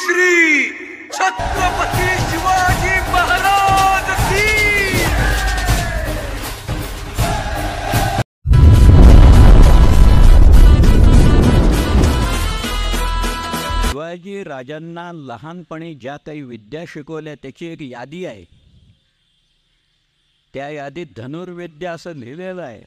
श्री छत्रपती शिवाजी महाराज की शिवाजी राजांना लहानपणी ज्या काही विद्या शिकवल्या त्याची एक यादी आहे त्या यादीत धनुर्विद्या असं लिहिलेलं आहे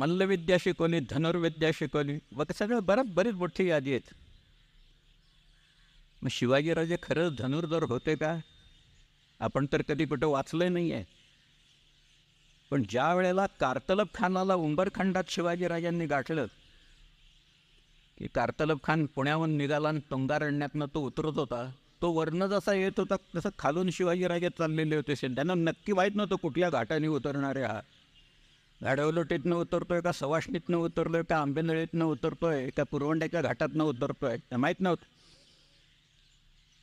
मल्लविद्या शिकवली धनुर्विद्या शिकवली वगैरे सगळं बऱ्याच बरीच मोठी यादी आहेत मग शिवाजीराजे खरंच धनुर्धर होते का आपण तर कधी कुठं वाचलंय नाही आहे पण ज्या वेळेला कार्तलब खानाला उंबरखंडात शिवाजीराजांनी गाठलं की कार्तलब खान पुण्याहून निघाला आणि तुंगारण्यातनं तो उतरत होता तो वर्ण जसा येत होता तसं खालून शिवाजीराजे चाललेले होते त्यांना नक्की माहीत नव्हतं कुठल्या घाटाने उतरणारे हा गाडवलोटीतनं उतरतोय का सवाष्णीतनं उतरतोय का आंबेनळीतनं उतरतोय का पुरवंड्याच्या घाटातनं उतरतोय माहीत नव्हतं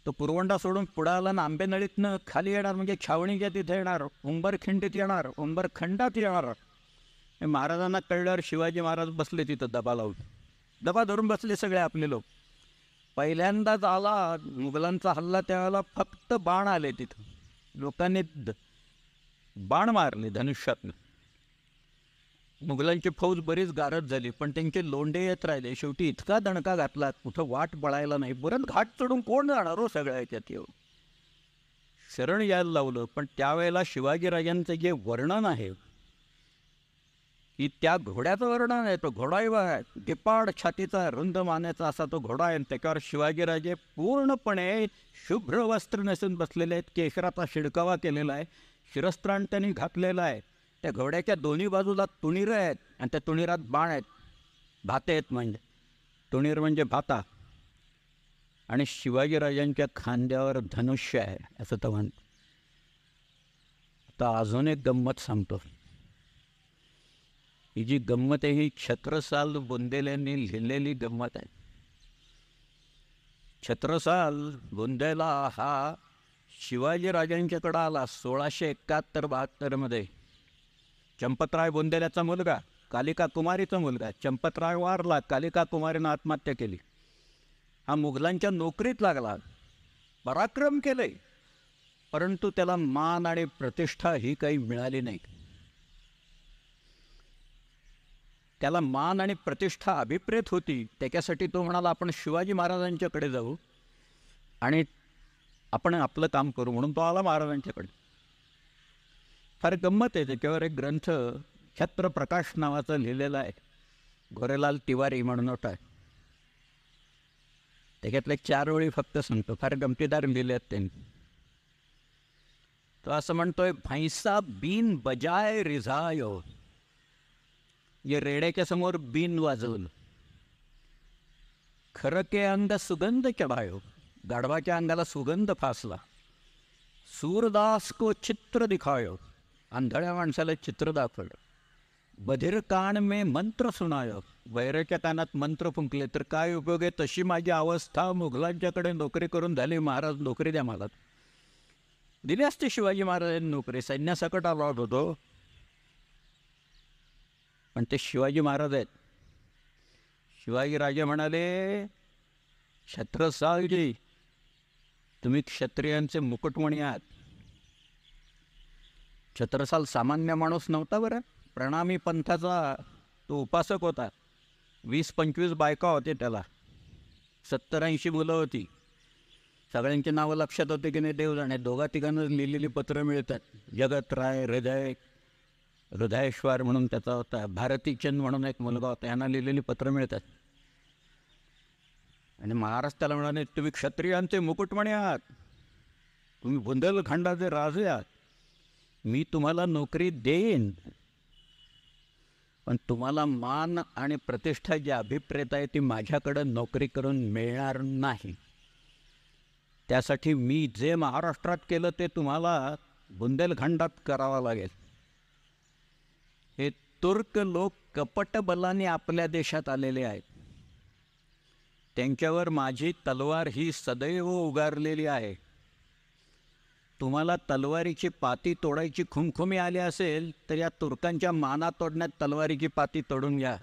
तो पुरवंडा सोडून पुढं आला ना आंबेनळीतनं खाली येणार म्हणजे छावणीच्या तिथे येणार उंबरखिंडीत येणार उंबरखंडात येणार हे महाराजांना कळल्यावर शिवाजी महाराज बसले तिथं दबा लावून दबा धरून बसले सगळे आपले लोक पहिल्यांदाच आला मुघलांचा हल्ला त्यावेळेला फक्त बाण आले तिथं लोकांनी बाण मारले धनुष्यातनं मुघलांची फौज बरीच गारद झाली पण त्यांचे लोंडे येत राहिले शेवटी इतका दणका घातला कुठं वाट बळायला नाही बरं घाट चढून कोण जाणार हो सगळ्या याच्यात येऊन शरण यायला लावलं पण त्यावेळेला शिवाजीराजांचं जे वर्णन आहे की त्या घोड्याचं वर्णन आहे तो घोडा आहे गिपाड छातीचा रुंद मानेचा असा तो घोडा आहे त्याच्यावर शिवाजीराजे पूर्णपणे शुभ्र वस्त्र नसून बसलेले आहेत केशराचा शिडकावा केलेला आहे शिरस्त्राण त्यांनी घातलेला आहे त्या घोड्याच्या दोन्ही बाजूला तुणीरं आहेत आणि त्या तुणीरात बाण आहेत भाते आहेत म्हणजे तुणीर म्हणजे भाता आणि शिवाजीराजांच्या खांद्यावर धनुष्य आहे असं तर म्हण आता अजून एक गंमत सांगतो ही जी गंमत आहे ही छत्रसाल बुंदेल्यांनी लिहिलेली गंमत आहे छत्रसाल बुंदेला हा शिवाजीराजांच्याकडं आला सोळाशे एकाहत्तर बहात्तरमध्ये चंपतराय बोंदेल्याचा मुलगा कालिका कुमारीचा मुलगा चंपतराय वारला कालिका कुमारीनं आत्महत्या केली हा मुघलांच्या नोकरीत लागला पराक्रम केले परंतु त्याला मान आणि प्रतिष्ठा ही काही मिळाली नाही त्याला मान आणि प्रतिष्ठा अभिप्रेत होती त्याच्यासाठी तो म्हणाला आपण शिवाजी महाराजांच्याकडे जाऊ आणि आपण आपलं काम करू म्हणून तो आला महाराजांच्याकडे फार गंमत आहे त्याच्यावर एक ग्रंथ छत्र प्रकाश नावाचा लिहिलेला आहे गोरेलाल तिवारी म्हणून होता त्याच्यातले चार ओळी फक्त सांगतो फार गमतीदार लिहिले आहेत त्यांनी तो असं म्हणतोय भैंसा बीन बजाय रिझायो ये रेड्याच्या समोर बीन वाजवलं खरं के अंग सुगंध चढायो गाढवाच्या अंगाला सुगंध फासला सूरदास को चित्र दिखायो आंधळ्या माणसाला चित्र दाखवलं बधिर कान मे मंत्र सुनाय वैराच्या कानात मंत्र फुंकले तर काय उपयोग आहे तशी माझी अवस्था मुघलांच्याकडे नोकरी करून झाली महाराज नोकरी द्या मला दिली असते शिवाजी महाराजांनी नोकरी सैन्यासकट अलॉट होतो पण ते शिवाजी महाराज आहेत शिवाजी राजे म्हणाले छत्रसालजी तुम्ही क्षत्रियांचे मुकुटमणी आहात छत्रसाल सामान्य माणूस नव्हता बरं प्रणामी पंथाचा तो उपासक होता वीस पंचवीस बायका होते त्याला सत्तरऐंशी मुलं होती सगळ्यांची नावं लक्षात होते की नाही देव दोघा तिघांना लिहिलेली पत्रं मिळतात जगत राय हृदय हृदयेश्वर म्हणून त्याचा होता भारतीचंद म्हणून एक मुलगा होता यांना लिहिलेली पत्रं मिळतात आणि महाराज त्याला म्हणाले तुम्ही क्षत्रियांचे मुकुटमणी आहात तुम्ही बुंदेलखंडाचे राजे आहात मी तुम्हाला नोकरी देईन पण तुम्हाला मान आणि प्रतिष्ठा जी अभिप्रेत आहे ती माझ्याकडं नोकरी करून मिळणार नाही त्यासाठी मी जे महाराष्ट्रात केलं ते तुम्हाला बुंदेलखंडात करावं लागेल हे तुर्क लोक कपटबलाने आपल्या देशात आलेले आहेत त्यांच्यावर माझी तलवार ही सदैव उगारलेली आहे तुम्हाला तलवारीची पाती तोडायची खुमखुमी आली असेल तर या तुर्कांच्या माना तोडण्यात तलवारीची पाती तोडून घ्या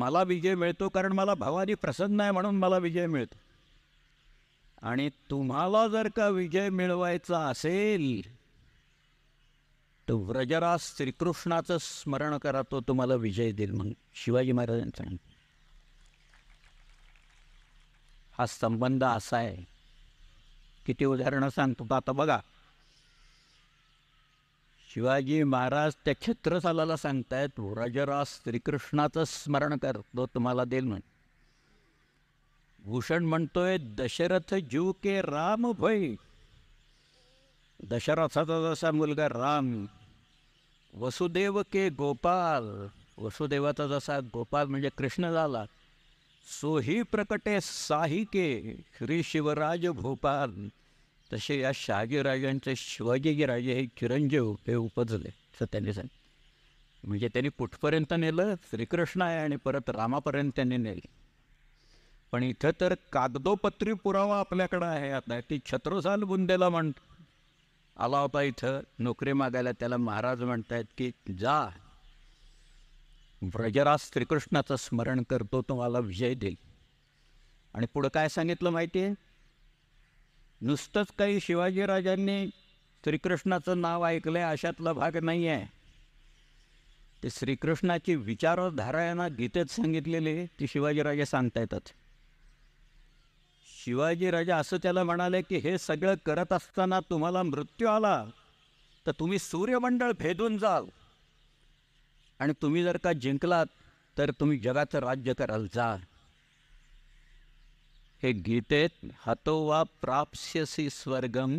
मला विजय मिळतो कारण मला भवानी प्रसन्न आहे म्हणून मला विजय मिळतो आणि तुम्हाला जर का विजय मिळवायचा असेल तर व्रजराज श्रीकृष्णाचं स्मरण करा तो तुम्हाला विजय देईल मग शिवाजी महाराजांचा हा संबंध असा आहे किती उदाहरणं सांगतो आता बघा शिवाजी महाराज त्या छत्रसालाला सांगतायत राजरास श्रीकृष्णाचं स्मरण कर तो तुम्हाला देईल म्हण भूषण म्हणतोय दशरथ जीव के राम भय दशरथाचा जसा मुलगा राम वसुदेव के गोपाल वसुदेवाचा जसा गोपाल म्हणजे कृष्ण झाला सोही प्रकटे साहिके श्री शिवराज भोपाल तसे या शिवाजी शिवाजीराजे हे चिरंजीव हे उपजले असं त्यांनी सांग म्हणजे त्यांनी पुठपर्यंत नेलं श्रीकृष्ण आहे आणि परत रामापर्यंत त्यांनी नेले पण इथं तर कागदोपत्री पुरावा आपल्याकडं आहे आता ती छत्रसाल बुंदेला म्हण आला होता इथं नोकरी मागायला त्याला महाराज म्हणतायत की जा व्रजराज श्रीकृष्णाचं स्मरण करतो तुम्हाला विजय देईल आणि पुढं काय सांगितलं माहिती आहे नुसतंच काही शिवाजीराजांनी श्रीकृष्णाचं नाव ऐकलं आहे अशातला भाग नाही आहे ते श्रीकृष्णाची विचारधारा यांना गीतेत सांगितलेली ती शिवाजीराजे सांगता येतात शिवाजीराजा असं त्याला म्हणाले की हे सगळं करत असताना तुम्हाला मृत्यू आला तर तुम्ही सूर्यमंडळ भेदून जाल आणि तुम्ही जर का जिंकलात तर तुम्ही जगाचं राज्य कराल जा हे गीतेत हतो वा प्राप्स्यसी स्वर्गम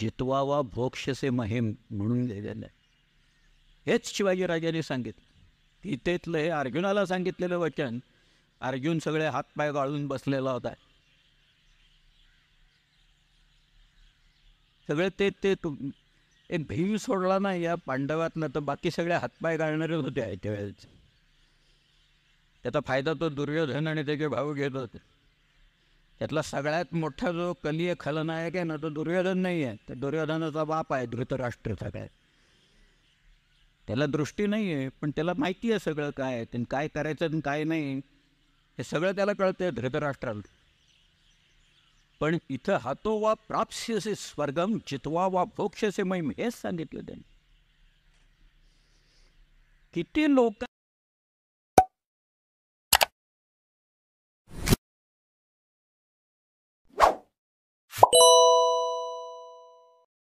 जितवा वा भोक्षसे महिम म्हणून लिहिलेलं आहे हेच शिवाजीराजाने सांगितलं गीतेतलं हे अर्जुनाला सांगितलेलं वचन अर्जुन सगळे हातपाय गाळून बसलेला होता सगळे ते ते एक भीम सोडला नाही या पांडवातनं तर बाकी सगळे हातपाय घालणारेच होते आहे वेळेस त्याचा फायदा तो दुर्योधन आणि त्याचे भाऊ घेत होते त्यातला सगळ्यात मोठा जो कलीय खलनायक आहे ना तो दुर्योधन नाही आहे तर दुर्योधनाचा बाप आहे धृतराष्ट्र काय त्याला दृष्टी नाही आहे पण त्याला माहिती आहे सगळं काय त्यांनी काय करायचं आणि काय नाही हे सगळं त्याला कळतं धृतराष्ट्राला पण इथं हातो वा प्राप्स्यसे स्वर्गम जितवा वा भोक्षसे महिम हेच सांगितलं त्यांनी किती लोक